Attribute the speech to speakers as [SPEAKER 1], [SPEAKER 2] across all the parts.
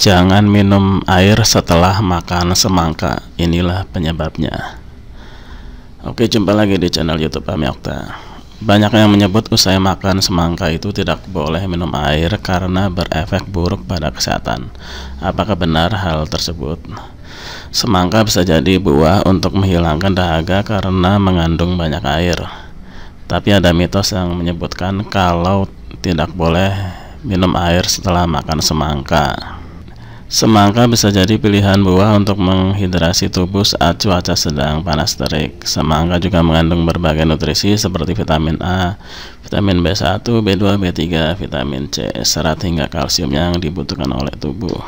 [SPEAKER 1] Jangan minum air setelah makan semangka. Inilah penyebabnya. Oke, jumpa lagi di channel YouTube Ami Okta. Banyak yang menyebut usai makan semangka itu tidak boleh minum air karena berefek buruk pada kesehatan. Apakah benar hal tersebut? Semangka bisa jadi buah untuk menghilangkan dahaga karena mengandung banyak air. Tapi ada mitos yang menyebutkan kalau tidak boleh minum air setelah makan semangka. Semangka bisa jadi pilihan buah untuk menghidrasi tubuh saat cuaca sedang panas terik. Semangka juga mengandung berbagai nutrisi seperti vitamin A, vitamin B1, B2, B3, vitamin C, serat hingga kalsium yang dibutuhkan oleh tubuh.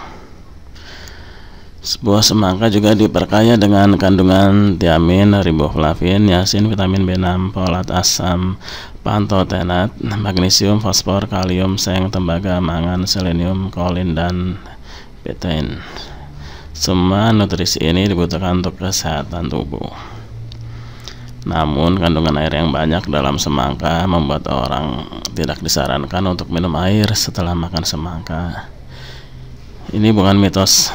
[SPEAKER 1] Sebuah semangka juga diperkaya dengan kandungan tiamin, riboflavin, niacin, vitamin B6, folat asam, pantotenat, magnesium, fosfor, kalium, seng, tembaga, mangan, selenium, kolin, dan Betain. Semua nutrisi ini dibutuhkan untuk kesehatan tubuh. Namun, kandungan air yang banyak dalam semangka membuat orang tidak disarankan untuk minum air setelah makan semangka. Ini bukan mitos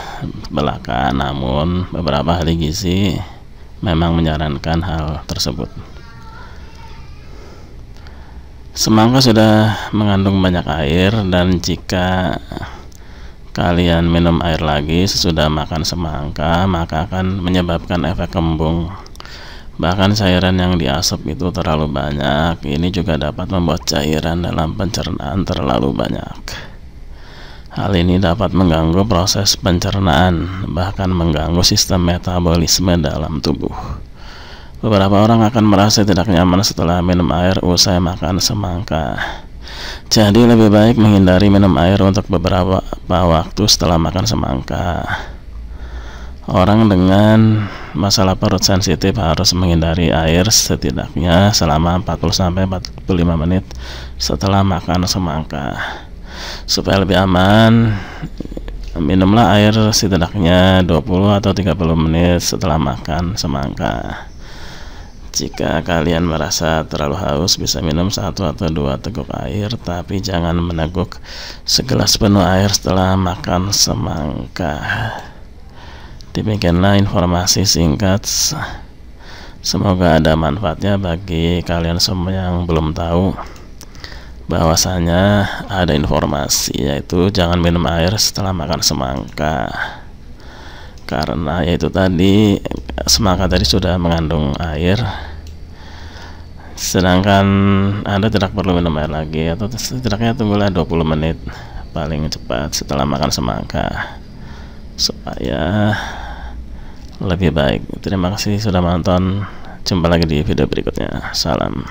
[SPEAKER 1] belaka, namun beberapa ahli gizi memang menyarankan hal tersebut. Semangka sudah mengandung banyak air dan jika kalian minum air lagi sesudah makan semangka maka akan menyebabkan efek kembung bahkan cairan yang diasap itu terlalu banyak ini juga dapat membuat cairan dalam pencernaan terlalu banyak hal ini dapat mengganggu proses pencernaan bahkan mengganggu sistem metabolisme dalam tubuh beberapa orang akan merasa tidak nyaman setelah minum air usai makan semangka jadi lebih baik menghindari minum air untuk beberapa waktu setelah makan semangka. Orang dengan masalah perut sensitif harus menghindari air setidaknya selama 40-45 menit setelah makan semangka. Supaya lebih aman, minumlah air setidaknya 20 atau 30 menit setelah makan semangka. Jika kalian merasa terlalu haus, bisa minum satu atau dua teguk air, tapi jangan meneguk segelas penuh air setelah makan semangka. Demikianlah informasi singkat. Semoga ada manfaatnya bagi kalian semua yang belum tahu bahwasanya ada informasi yaitu jangan minum air setelah makan semangka karena yaitu tadi semangka tadi sudah mengandung air sedangkan anda tidak perlu minum air lagi atau setidaknya tunggulah 20 menit paling cepat setelah makan semangka supaya lebih baik terima kasih sudah menonton jumpa lagi di video berikutnya salam